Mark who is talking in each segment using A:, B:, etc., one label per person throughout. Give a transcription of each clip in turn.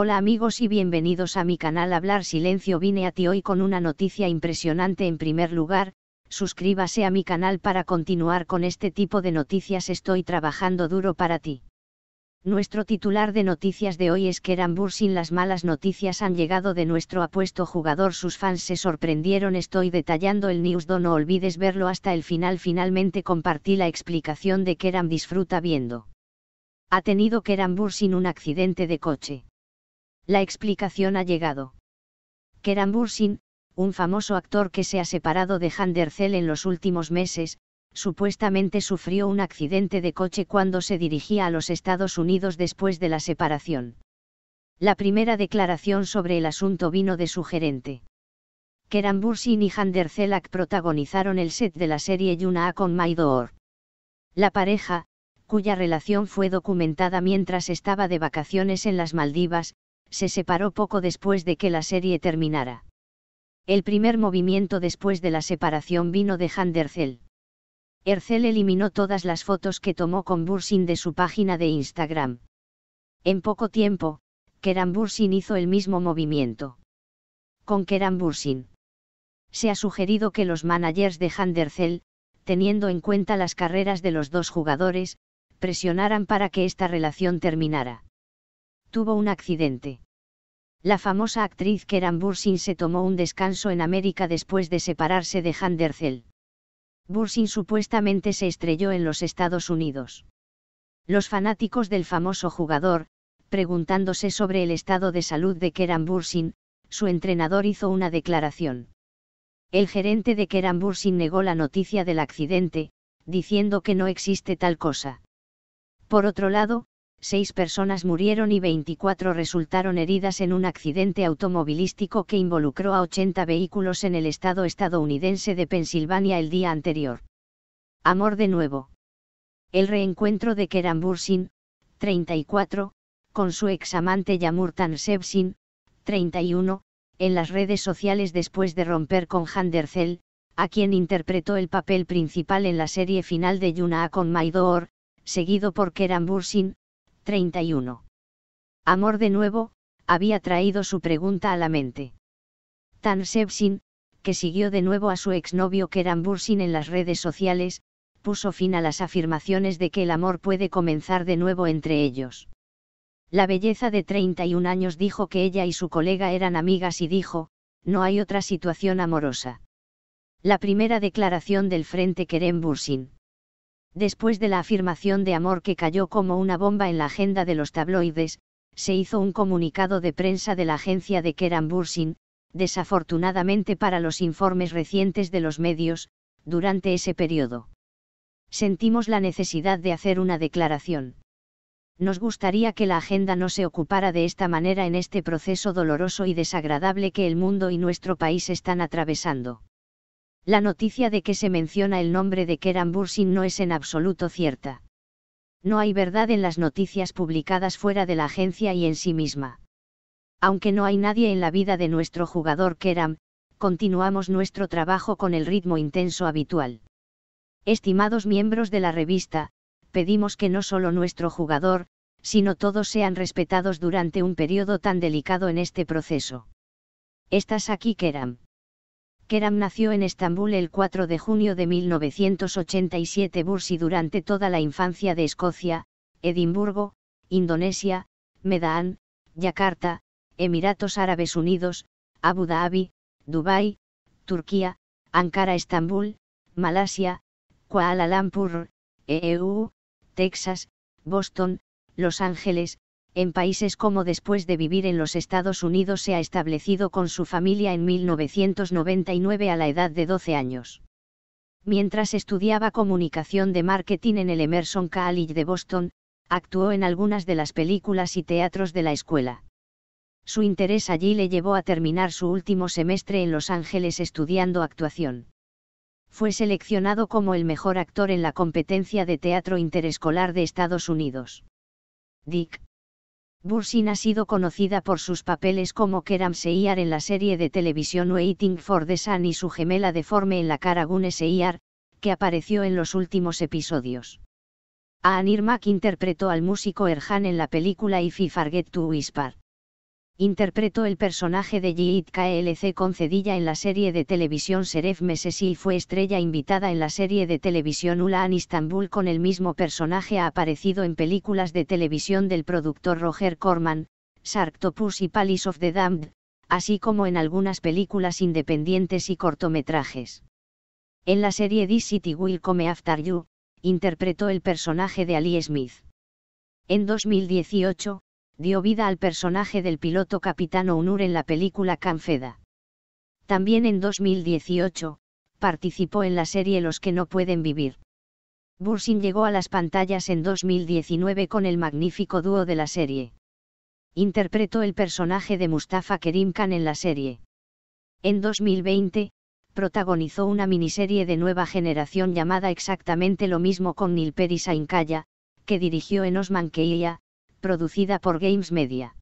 A: Hola amigos y bienvenidos a mi canal Hablar Silencio vine a ti hoy con una noticia impresionante en primer lugar, suscríbase a mi canal para continuar con este tipo de noticias estoy trabajando duro para ti. Nuestro titular de noticias de hoy es que Rambur sin las malas noticias han llegado de nuestro apuesto jugador sus fans se sorprendieron estoy detallando el news no olvides verlo hasta el final finalmente compartí la explicación de Keram disfruta viendo. Ha tenido Keram sin un accidente de coche la explicación ha llegado. Keran Bursin, un famoso actor que se ha separado de Han en los últimos meses, supuestamente sufrió un accidente de coche cuando se dirigía a los Estados Unidos después de la separación. La primera declaración sobre el asunto vino de su gerente. Keran Bursin y Hander Zelak protagonizaron el set de la serie Yuna A con Maidor. La pareja, cuya relación fue documentada mientras estaba de vacaciones en las Maldivas, se separó poco después de que la serie terminara. El primer movimiento después de la separación vino de Handerzell. Ercel eliminó todas las fotos que tomó con Bursin de su página de Instagram. En poco tiempo, Keran Bursin hizo el mismo movimiento. Con Keran Bursin. Se ha sugerido que los managers de Dercel, teniendo en cuenta las carreras de los dos jugadores, presionaran para que esta relación terminara tuvo un accidente. La famosa actriz Keran Bursin se tomó un descanso en América después de separarse de Handercel. Bursin supuestamente se estrelló en los Estados Unidos. Los fanáticos del famoso jugador, preguntándose sobre el estado de salud de Keran Bursin, su entrenador hizo una declaración. El gerente de Keran Bursin negó la noticia del accidente, diciendo que no existe tal cosa. Por otro lado, seis personas murieron y 24 resultaron heridas en un accidente automovilístico que involucró a 80 vehículos en el estado estadounidense de Pensilvania el día anterior. Amor de nuevo. El reencuentro de Keran Bursin, 34, con su ex amante Yamurtan sebsin 31, en las redes sociales después de romper con Handercel, a quien interpretó el papel principal en la serie final de Yuna con Maidoor, seguido por Keran Bursin, 31. Amor de nuevo, había traído su pregunta a la mente. Tan que siguió de nuevo a su exnovio Kerem Bursin en las redes sociales, puso fin a las afirmaciones de que el amor puede comenzar de nuevo entre ellos. La belleza de 31 años dijo que ella y su colega eran amigas y dijo, no hay otra situación amorosa. La primera declaración del Frente Kerem Bursin. Después de la afirmación de amor que cayó como una bomba en la agenda de los tabloides, se hizo un comunicado de prensa de la agencia de Keran Bursin, desafortunadamente para los informes recientes de los medios, durante ese periodo. Sentimos la necesidad de hacer una declaración. Nos gustaría que la agenda no se ocupara de esta manera en este proceso doloroso y desagradable que el mundo y nuestro país están atravesando. La noticia de que se menciona el nombre de Keram Bursin no es en absoluto cierta. No hay verdad en las noticias publicadas fuera de la agencia y en sí misma. Aunque no hay nadie en la vida de nuestro jugador Keram, continuamos nuestro trabajo con el ritmo intenso habitual. Estimados miembros de la revista, pedimos que no solo nuestro jugador, sino todos sean respetados durante un periodo tan delicado en este proceso. Estás aquí Keram. Keram nació en Estambul el 4 de junio de 1987 Bursi durante toda la infancia de Escocia, Edimburgo, Indonesia, Medán, Yakarta, Emiratos Árabes Unidos, Abu Dhabi, Dubái, Turquía, Ankara Estambul, Malasia, Kuala Lumpur, EU, e Texas, Boston, Los Ángeles, en países como después de vivir en los Estados Unidos se ha establecido con su familia en 1999 a la edad de 12 años. Mientras estudiaba comunicación de marketing en el Emerson College de Boston, actuó en algunas de las películas y teatros de la escuela. Su interés allí le llevó a terminar su último semestre en Los Ángeles estudiando actuación. Fue seleccionado como el mejor actor en la competencia de teatro interescolar de Estados Unidos. Dick, Bursin ha sido conocida por sus papeles como Keram Seyar en la serie de televisión Waiting for the Sun y su gemela deforme en la cara Gune Seyar, que apareció en los últimos episodios. Anir Mak interpretó al músico Erhan en la película If I Forget to Whisper. Interpretó el personaje de Yiit KLC con Cedilla en la serie de televisión Seref Mesesi y fue estrella invitada en la serie de televisión Ulaan Istanbul con el mismo personaje ha aparecido en películas de televisión del productor Roger Corman, Sarktopus y Palace of the Damned, así como en algunas películas independientes y cortometrajes. En la serie This City Will Come After You, interpretó el personaje de Ali Smith. En 2018, dio vida al personaje del piloto Capitán Onur en la película Canfeda. También en 2018, participó en la serie Los que no pueden vivir. Bursin llegó a las pantallas en 2019 con el magnífico dúo de la serie. Interpretó el personaje de Mustafa Kerim Khan en la serie. En 2020, protagonizó una miniserie de nueva generación llamada exactamente lo mismo con Nilperi Sainkaya, que dirigió en Osman Keia, producida por Games Media.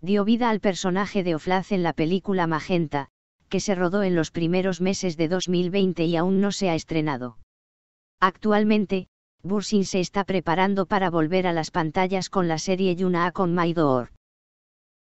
A: Dio vida al personaje de Oflaz en la película Magenta, que se rodó en los primeros meses de 2020 y aún no se ha estrenado. Actualmente, Bursin se está preparando para volver a las pantallas con la serie Yuna A con My